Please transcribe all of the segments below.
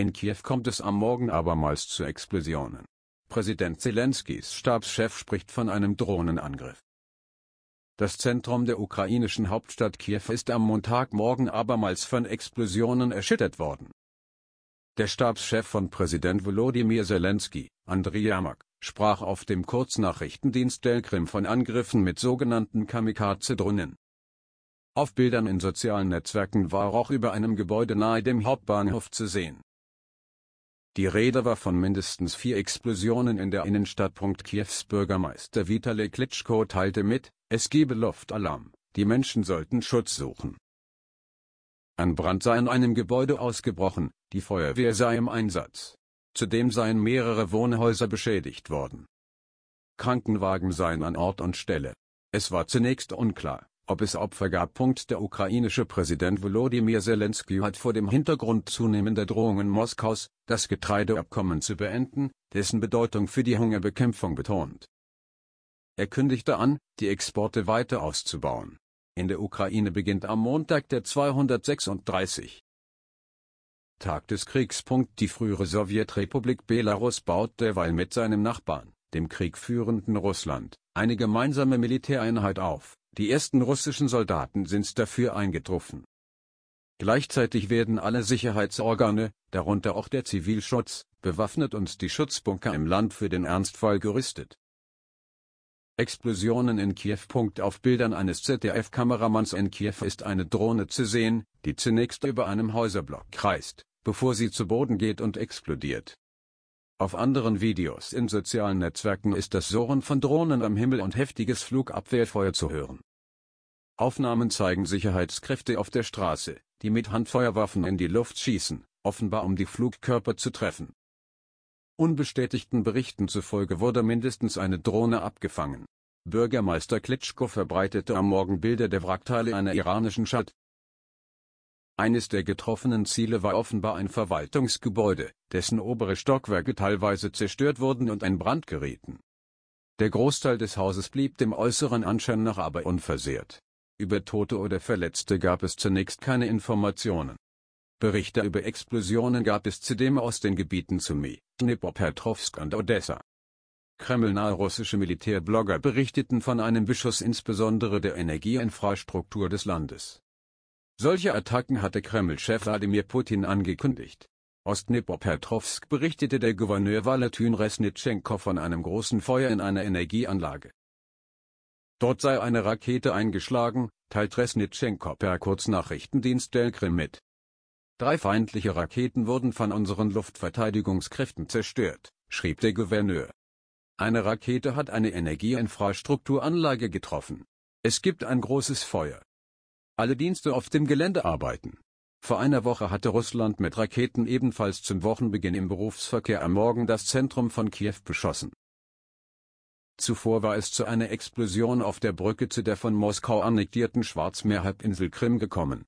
In Kiew kommt es am Morgen abermals zu Explosionen. Präsident Zelenskys Stabschef spricht von einem Drohnenangriff. Das Zentrum der ukrainischen Hauptstadt Kiew ist am Montagmorgen abermals von Explosionen erschüttert worden. Der Stabschef von Präsident Volodymyr Zelensky, Andriy Yamak, sprach auf dem Kurznachrichtendienst Delkrim von Angriffen mit sogenannten Kamikaze-Drohnen. Auf Bildern in sozialen Netzwerken war auch über einem Gebäude nahe dem Hauptbahnhof zu sehen die Rede war von mindestens vier Explosionen in der Innenstadt. Kiews Bürgermeister Vitali Klitschko teilte mit, es gebe Luftalarm, die Menschen sollten Schutz suchen. Ein Brand sei in einem Gebäude ausgebrochen, die Feuerwehr sei im Einsatz. Zudem seien mehrere Wohnhäuser beschädigt worden. Krankenwagen seien an Ort und Stelle. Es war zunächst unklar, ob es Opfer gab. Der ukrainische Präsident Volodymyr Zelensky hat vor dem Hintergrund zunehmender Drohungen Moskaus, das Getreideabkommen zu beenden, dessen Bedeutung für die Hungerbekämpfung betont. Er kündigte an, die Exporte weiter auszubauen. In der Ukraine beginnt am Montag der 236. Tag des Kriegs. Die frühere Sowjetrepublik Belarus baut derweil mit seinem Nachbarn, dem kriegführenden Russland, eine gemeinsame Militäreinheit auf die ersten russischen Soldaten sind dafür eingetroffen. Gleichzeitig werden alle Sicherheitsorgane, darunter auch der Zivilschutz, bewaffnet und die Schutzbunker im Land für den Ernstfall gerüstet. Explosionen in Kiew. Auf Bildern eines ZDF-Kameramanns in Kiew ist eine Drohne zu sehen, die zunächst über einem Häuserblock kreist, bevor sie zu Boden geht und explodiert. Auf anderen Videos in sozialen Netzwerken ist das Surren von Drohnen am Himmel und heftiges Flugabwehrfeuer zu hören. Aufnahmen zeigen Sicherheitskräfte auf der Straße, die mit Handfeuerwaffen in die Luft schießen, offenbar um die Flugkörper zu treffen. Unbestätigten Berichten zufolge wurde mindestens eine Drohne abgefangen. Bürgermeister Klitschko verbreitete am Morgen Bilder der Wrackteile einer iranischen Schad, eines der getroffenen Ziele war offenbar ein Verwaltungsgebäude, dessen obere Stockwerke teilweise zerstört wurden und in Brand gerieten. Der Großteil des Hauses blieb dem äußeren Anschein nach aber unversehrt. Über Tote oder Verletzte gab es zunächst keine Informationen. Berichte über Explosionen gab es zudem aus den Gebieten Sumy, Dnipropetrovsk und Odessa. Kremlnahe russische Militärblogger berichteten von einem Beschuss insbesondere der Energieinfrastruktur des Landes. Solche Attacken hatte Kreml-Chef Wladimir Putin angekündigt. Aus Dnipropetrovsk berichtete der Gouverneur Valentin Resnitschenko von einem großen Feuer in einer Energieanlage. Dort sei eine Rakete eingeschlagen, teilt Resnitschenko per Kurznachrichtendienst der Krim mit. Drei feindliche Raketen wurden von unseren Luftverteidigungskräften zerstört, schrieb der Gouverneur. Eine Rakete hat eine Energieinfrastrukturanlage getroffen. Es gibt ein großes Feuer alle Dienste auf dem Gelände arbeiten. Vor einer Woche hatte Russland mit Raketen ebenfalls zum Wochenbeginn im Berufsverkehr am Morgen das Zentrum von Kiew beschossen. Zuvor war es zu einer Explosion auf der Brücke zu der von Moskau annektierten Schwarzmeerhalbinsel Krim gekommen.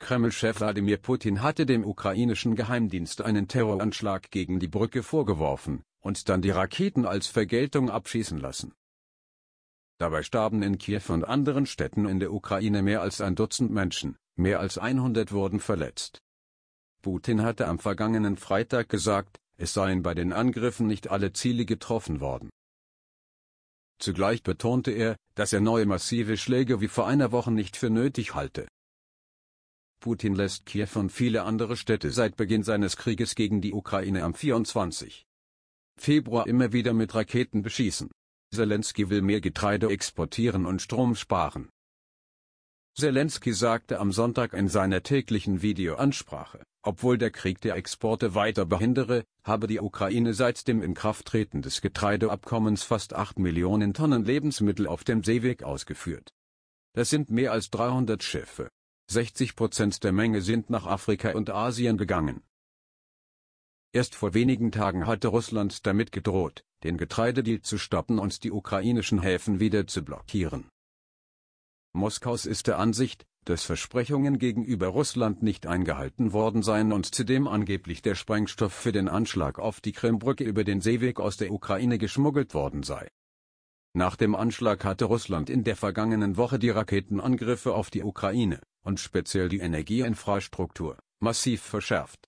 Kreml-Chef Wladimir Putin hatte dem ukrainischen Geheimdienst einen Terroranschlag gegen die Brücke vorgeworfen und dann die Raketen als Vergeltung abschießen lassen. Dabei starben in Kiew und anderen Städten in der Ukraine mehr als ein Dutzend Menschen, mehr als 100 wurden verletzt. Putin hatte am vergangenen Freitag gesagt, es seien bei den Angriffen nicht alle Ziele getroffen worden. Zugleich betonte er, dass er neue massive Schläge wie vor einer Woche nicht für nötig halte. Putin lässt Kiew und viele andere Städte seit Beginn seines Krieges gegen die Ukraine am 24. Februar immer wieder mit Raketen beschießen. Zelensky will mehr Getreide exportieren und Strom sparen. Zelensky sagte am Sonntag in seiner täglichen Videoansprache, obwohl der Krieg der Exporte weiter behindere, habe die Ukraine seit dem Inkrafttreten des Getreideabkommens fast 8 Millionen Tonnen Lebensmittel auf dem Seeweg ausgeführt. Das sind mehr als 300 Schiffe. 60 Prozent der Menge sind nach Afrika und Asien gegangen. Erst vor wenigen Tagen hatte Russland damit gedroht, den Getreidedeal zu stoppen und die ukrainischen Häfen wieder zu blockieren. Moskaus ist der Ansicht, dass Versprechungen gegenüber Russland nicht eingehalten worden seien und zudem angeblich der Sprengstoff für den Anschlag auf die Krimbrücke über den Seeweg aus der Ukraine geschmuggelt worden sei. Nach dem Anschlag hatte Russland in der vergangenen Woche die Raketenangriffe auf die Ukraine und speziell die Energieinfrastruktur massiv verschärft.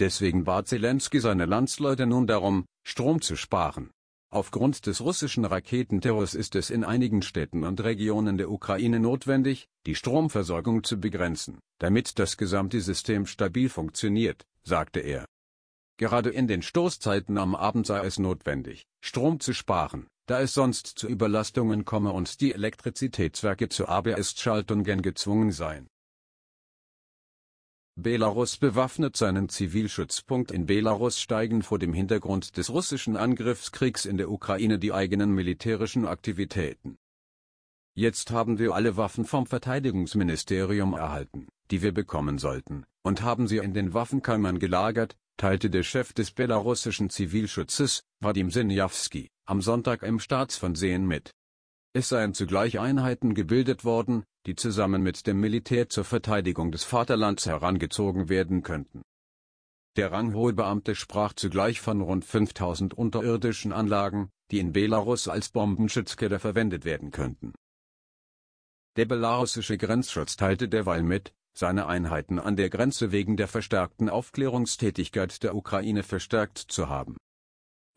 Deswegen bat Zelensky seine Landsleute nun darum, Strom zu sparen. Aufgrund des russischen Raketenterrors ist es in einigen Städten und Regionen der Ukraine notwendig, die Stromversorgung zu begrenzen, damit das gesamte System stabil funktioniert, sagte er. Gerade in den Stoßzeiten am Abend sei es notwendig, Strom zu sparen, da es sonst zu Überlastungen komme und die Elektrizitätswerke zu ABS-Schaltungen gezwungen seien. Belarus bewaffnet seinen Zivilschutzpunkt in Belarus steigen vor dem Hintergrund des russischen Angriffskriegs in der Ukraine die eigenen militärischen Aktivitäten. Jetzt haben wir alle Waffen vom Verteidigungsministerium erhalten, die wir bekommen sollten, und haben sie in den Waffenkammern gelagert, teilte der Chef des belarussischen Zivilschutzes, Vadim Sinjavski, am Sonntag im Staatsfernsehen mit. Es seien zugleich Einheiten gebildet worden, die zusammen mit dem Militär zur Verteidigung des Vaterlands herangezogen werden könnten. Der ranghohe Beamte sprach zugleich von rund 5000 unterirdischen Anlagen, die in Belarus als Bombenschutzkeller verwendet werden könnten. Der belarussische Grenzschutz teilte derweil mit, seine Einheiten an der Grenze wegen der verstärkten Aufklärungstätigkeit der Ukraine verstärkt zu haben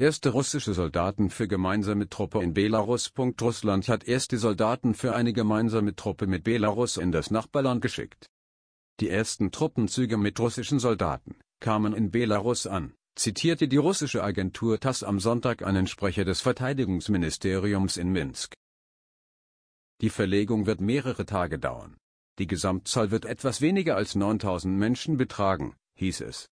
Erste russische Soldaten für gemeinsame Truppe in Belarus. Russland hat erste Soldaten für eine gemeinsame Truppe mit Belarus in das Nachbarland geschickt. Die ersten Truppenzüge mit russischen Soldaten kamen in Belarus an, zitierte die russische Agentur TASS am Sonntag einen Sprecher des Verteidigungsministeriums in Minsk. Die Verlegung wird mehrere Tage dauern. Die Gesamtzahl wird etwas weniger als 9000 Menschen betragen, hieß es.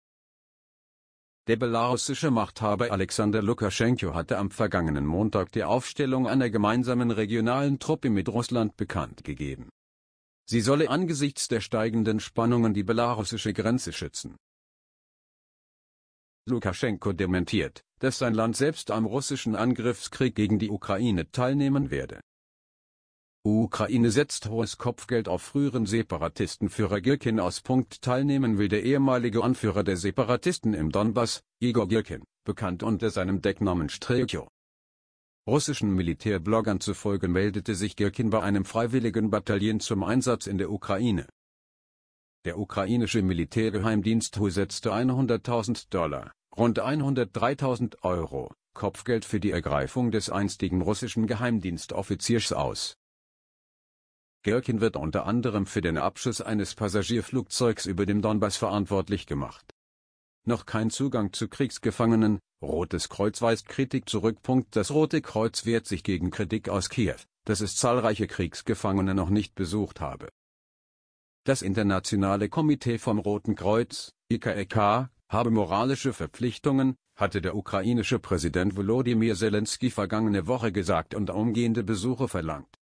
Der belarussische Machthaber Alexander Lukaschenko hatte am vergangenen Montag die Aufstellung einer gemeinsamen regionalen Truppe mit Russland bekannt gegeben. Sie solle angesichts der steigenden Spannungen die belarussische Grenze schützen. Lukaschenko dementiert, dass sein Land selbst am russischen Angriffskrieg gegen die Ukraine teilnehmen werde Ukraine setzt hohes Kopfgeld auf früheren Separatistenführer Girkin aus. Teilnehmen will der ehemalige Anführer der Separatisten im Donbass, Igor Girkin, bekannt unter seinem Decknamen Strelcho. Russischen Militärbloggern zufolge meldete sich Girkin bei einem freiwilligen Bataillon zum Einsatz in der Ukraine. Der ukrainische Militärgeheimdienst HU setzte 100.000 Dollar, rund 103.000 Euro, Kopfgeld für die Ergreifung des einstigen russischen Geheimdienstoffiziers aus Girkin wird unter anderem für den Abschuss eines Passagierflugzeugs über dem Donbass verantwortlich gemacht. Noch kein Zugang zu Kriegsgefangenen, Rotes Kreuz weist Kritik zurück. Das Rote Kreuz wehrt sich gegen Kritik aus Kiew, dass es zahlreiche Kriegsgefangene noch nicht besucht habe. Das Internationale Komitee vom Roten Kreuz, IKEK, e habe moralische Verpflichtungen, hatte der ukrainische Präsident Volodymyr Zelensky vergangene Woche gesagt und umgehende Besuche verlangt.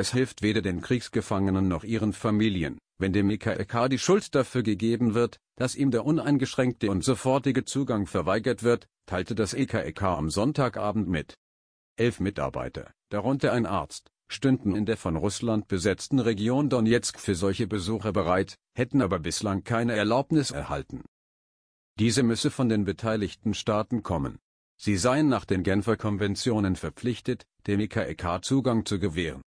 Es hilft weder den Kriegsgefangenen noch ihren Familien, wenn dem IKK die Schuld dafür gegeben wird, dass ihm der uneingeschränkte und sofortige Zugang verweigert wird, teilte das IKK am Sonntagabend mit. Elf Mitarbeiter, darunter ein Arzt, stünden in der von Russland besetzten Region Donetsk für solche Besuche bereit, hätten aber bislang keine Erlaubnis erhalten. Diese müsse von den beteiligten Staaten kommen. Sie seien nach den Genfer Konventionen verpflichtet, dem IKK Zugang zu gewähren.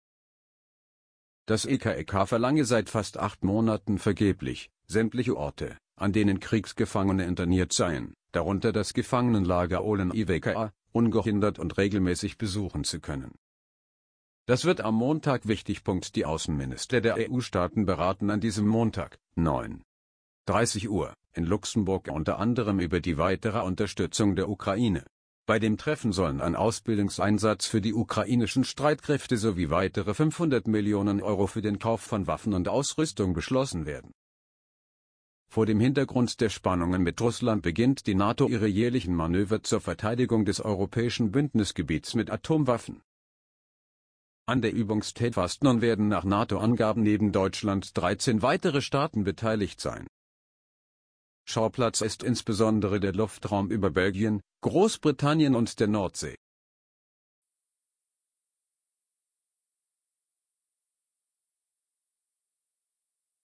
Das EKEK e verlange seit fast acht Monaten vergeblich, sämtliche Orte, an denen Kriegsgefangene interniert seien, darunter das Gefangenenlager Olen IWKA, ungehindert und regelmäßig besuchen zu können. Das wird am Montag wichtig. Die Außenminister der EU-Staaten beraten an diesem Montag, 9.30 Uhr, in Luxemburg unter anderem über die weitere Unterstützung der Ukraine. Bei dem Treffen sollen ein Ausbildungseinsatz für die ukrainischen Streitkräfte sowie weitere 500 Millionen Euro für den Kauf von Waffen und Ausrüstung beschlossen werden. Vor dem Hintergrund der Spannungen mit Russland beginnt die NATO ihre jährlichen Manöver zur Verteidigung des europäischen Bündnisgebiets mit Atomwaffen. An der Übung Steadfast werden nach NATO-Angaben neben Deutschland 13 weitere Staaten beteiligt sein Schauplatz ist insbesondere der Luftraum über Belgien, Großbritannien und der Nordsee